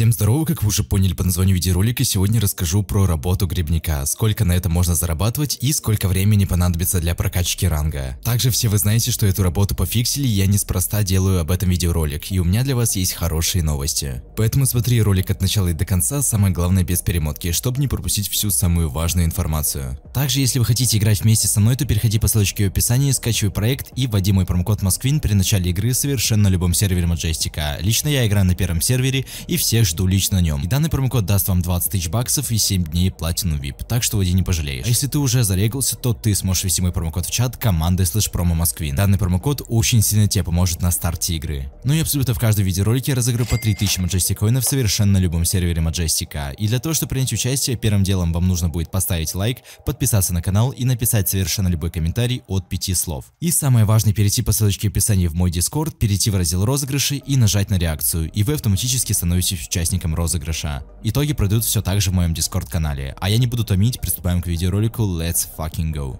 Всем здорово, как вы уже поняли по названию видеоролика, сегодня расскажу про работу грибника, сколько на это можно зарабатывать и сколько времени понадобится для прокачки ранга. Также все вы знаете, что эту работу пофиксили, я неспроста делаю об этом видеоролик, и у меня для вас есть хорошие новости. Поэтому смотри ролик от начала и до конца, самое главное без перемотки, чтобы не пропустить всю самую важную информацию. Также если вы хотите играть вместе со мной, то переходи по ссылочке в описании, скачивай проект и вводи мой промокод Москвин при начале игры совершенно любом сервере Маджестика. Лично я играю на первом сервере и всех что лично на нем. И данный промокод даст вам 20 тысяч баксов и 7 дней платину VIP, так что води не пожалеешь. А если ты уже зарегался, то ты сможешь ввести мой промокод в чат команды слэш промо Москвин. Данный промокод очень сильно тебе поможет на старте игры. Ну и абсолютно в каждом видеоролике я разыграю по 3000 Majestic коинов совершенно на любом сервере Majestic. И для того, чтобы принять участие, первым делом вам нужно будет поставить лайк, подписаться на канал и написать совершенно любой комментарий от 5 слов. И самое важное, перейти по ссылочке в описании в мой дискорд, перейти в раздел розыгрыши и нажать на реакцию, и вы автоматически становитесь участником участникам розыгрыша. Итоги пройдут все так же в моем дискорд канале, а я не буду томить, приступаем к видеоролику Let's Fucking Go.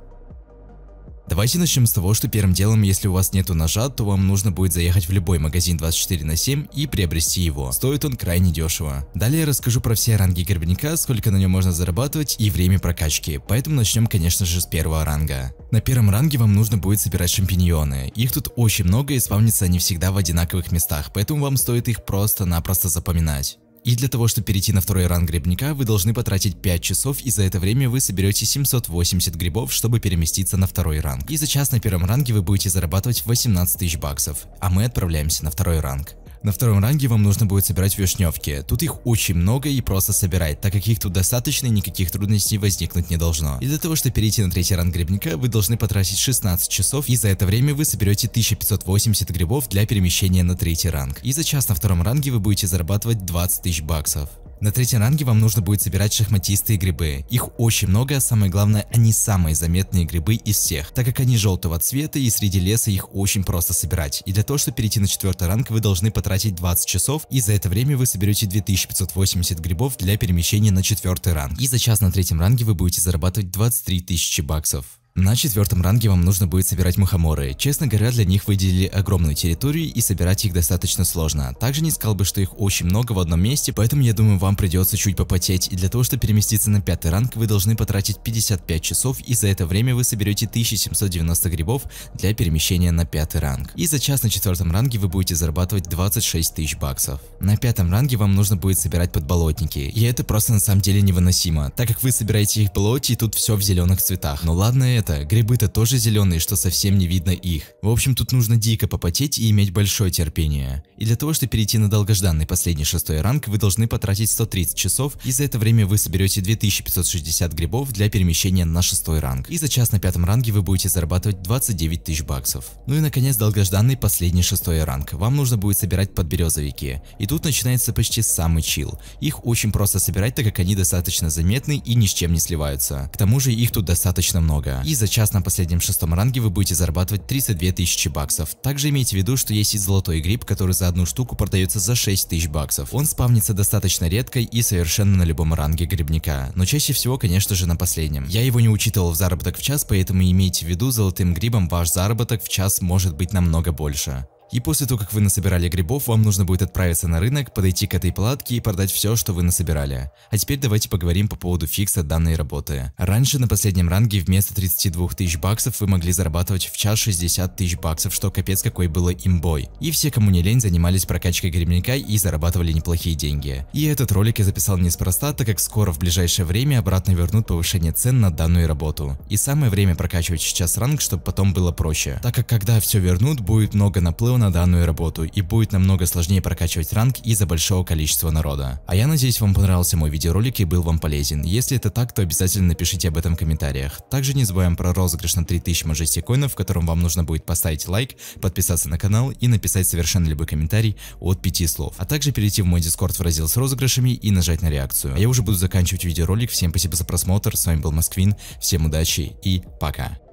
Давайте начнем с того, что первым делом, если у вас нету ножа, то вам нужно будет заехать в любой магазин 24 на 7 и приобрести его. Стоит он крайне дешево. Далее я расскажу про все ранги гребняка, сколько на нем можно зарабатывать и время прокачки, поэтому начнем конечно же с первого ранга. На первом ранге вам нужно будет собирать шампиньоны. Их тут очень много и спавнятся они всегда в одинаковых местах, поэтому вам стоит их просто-напросто запоминать. И для того, чтобы перейти на второй ранг грибника, вы должны потратить 5 часов, и за это время вы соберете 780 грибов, чтобы переместиться на второй ранг. И за час на первом ранге вы будете зарабатывать 18 тысяч баксов, а мы отправляемся на второй ранг. На втором ранге вам нужно будет собирать вишневки. Тут их очень много и просто собирать, так как их тут достаточно и никаких трудностей возникнуть не должно. И для того, чтобы перейти на третий ранг грибника, вы должны потратить 16 часов и за это время вы соберете 1580 грибов для перемещения на третий ранг. И за час на втором ранге вы будете зарабатывать 20 тысяч баксов. На третьем ранге вам нужно будет собирать шахматистые грибы. Их очень много, а самое главное, они самые заметные грибы из всех, так как они желтого цвета и среди леса их очень просто собирать. И для того, чтобы перейти на четвертый ранг, вы должны потратить 20 часов, и за это время вы соберете 2580 грибов для перемещения на четвертый ранг. И за час на третьем ранге вы будете зарабатывать 23 тысячи баксов. На четвертом ранге вам нужно будет собирать мухоморы. Честно говоря, для них выделили огромную территорию и собирать их достаточно сложно. Также не сказал бы, что их очень много в одном месте, поэтому я думаю, вам придется чуть попотеть. И для того, чтобы переместиться на пятый ранг, вы должны потратить 55 часов и за это время вы соберете 1790 грибов для перемещения на пятый ранг. И за час на четвертом ранге вы будете зарабатывать 26 тысяч баксов. На пятом ранге вам нужно будет собирать подболотники. И это просто на самом деле невыносимо, так как вы собираете их в болоте и тут все в зеленых цветах. Ну ладно, это, грибы-то тоже зеленые, что совсем не видно их. В общем, тут нужно дико попотеть и иметь большое терпение. И для того, чтобы перейти на долгожданный последний шестой ранг, вы должны потратить 130 часов, и за это время вы соберете 2560 грибов для перемещения на шестой ранг. И за час на пятом ранге вы будете зарабатывать 29 тысяч баксов. Ну и наконец, долгожданный последний шестой ранг. Вам нужно будет собирать подберезовики. И тут начинается почти самый чил. Их очень просто собирать, так как они достаточно заметны и ни с чем не сливаются. К тому же их тут достаточно много и за час на последнем шестом ранге вы будете зарабатывать 32 тысячи баксов. Также имейте в виду, что есть и золотой гриб, который за одну штуку продается за 6 тысяч баксов. Он спавнится достаточно редко и совершенно на любом ранге грибника, но чаще всего, конечно же, на последнем. Я его не учитывал в заработок в час, поэтому имейте в виду, золотым грибом ваш заработок в час может быть намного больше. И после того, как вы насобирали грибов, вам нужно будет отправиться на рынок, подойти к этой палатке и продать все, что вы насобирали. А теперь давайте поговорим по поводу фикса данной работы. Раньше на последнем ранге вместо 32 тысяч баксов вы могли зарабатывать в час 60 тысяч баксов, что капец какой было имбой. И все, кому не лень, занимались прокачкой грибника и зарабатывали неплохие деньги. И этот ролик я записал неспроста, так как скоро в ближайшее время обратно вернут повышение цен на данную работу. И самое время прокачивать сейчас ранг, чтобы потом было проще. Так как когда все вернут, будет много наплыва на данную работу и будет намного сложнее прокачивать ранг из-за большого количества народа. А я надеюсь вам понравился мой видеоролик и был вам полезен. Если это так, то обязательно напишите об этом в комментариях. Также не забываем про розыгрыш на 3000 мажести коинов, в котором вам нужно будет поставить лайк, подписаться на канал и написать совершенно любой комментарий от 5 слов. А также перейти в мой дискорд в раздел с розыгрышами и нажать на реакцию. А я уже буду заканчивать видеоролик. Всем спасибо за просмотр. С вами был Москвин. Всем удачи и пока.